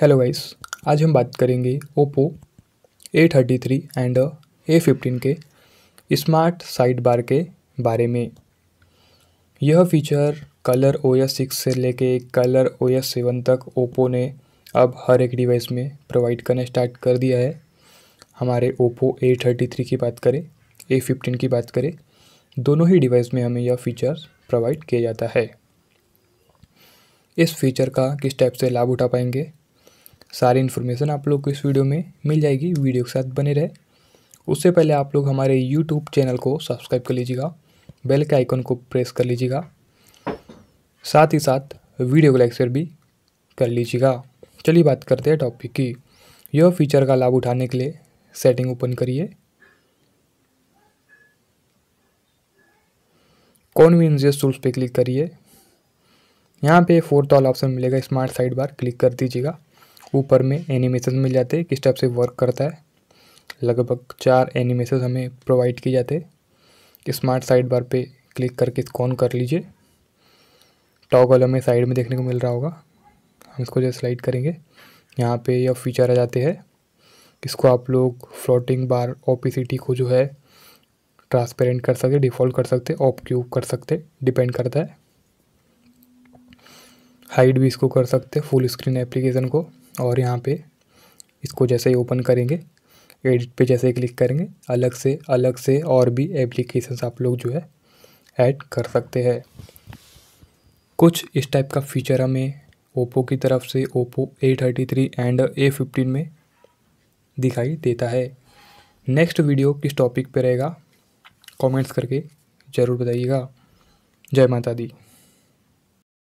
hello guys आज हम बात करेंगे Oppo A thirty three and A fifteen के स्मार्ट साइड बार के बारे में यह feature Color O S six से लेके कलर ओ एस सेवन तक ओप्पो ने अब हर एक डिवाइस में प्रोवाइड करना स्टार्ट कर दिया है हमारे ओप्पो ए थर्टी थ्री की बात करें ए फिफ्टीन की बात करें दोनों ही डिवाइस में हमें यह फीचर प्रोवाइड किया जाता है इस फीचर का किस टाइप से लाभ उठा पाएंगे सारी इन्फॉर्मेशन आप लोग को इस वीडियो में मिल जाएगी वीडियो के साथ बने रहे उससे पहले आप लोग हमारे यूट्यूब चैनल को सब्सक्राइब कर लीजिएगा बेल के आइकन को प्रेस कर लीजिएगा साथ ही साथ वीडियो को लाइक शेयर भी कर लीजिएगा चलिए बात करते हैं टॉपिक की यह फीचर का लाभ उठाने के लिए सेटिंग ओपन करिए कॉन्वीनियंस टूल्स पे क्लिक करिए यहाँ पे फोर्थ वाला ऑप्शन मिलेगा स्मार्ट साइड बार क्लिक कर दीजिएगा ऊपर में एनिमेशन मिल जाते हैं किस टाइप से वर्क करता है लगभग चार एनिमेशन हमें प्रोवाइड किए जाते हैं स्मार्ट साइड बार पे क्लिक करके इसको ऑन कर लीजिए टॉगल हमें साइड में देखने को मिल रहा होगा हम इसको जो स्लाइड करेंगे यहाँ पे यह फीचर आ जाते हैं इसको आप लोग फ्लोटिंग बार ओपीसीटी को जो है ट्रांसपेरेंट कर सकते डिफ़ॉल्ट कर सकते ऑप क्यूब कर सकते डिपेंड करता है हाइड भी इसको कर सकते फुल स्क्रीन एप्लीकेशन को और यहाँ पे इसको जैसे ही ओपन करेंगे एडिट पे जैसे ही क्लिक करेंगे अलग से अलग से और भी एप्लीकेशंस आप लोग जो है ऐड कर सकते हैं कुछ इस टाइप का फीचर हमें ओप्पो की तरफ से Oppo A thirty three and A fifteen में दिखाई देता है नेक्स्ट वीडियो किस टॉपिक पे रहेगा कमेंट्स करके ज़रूर बताइएगा जय माता दी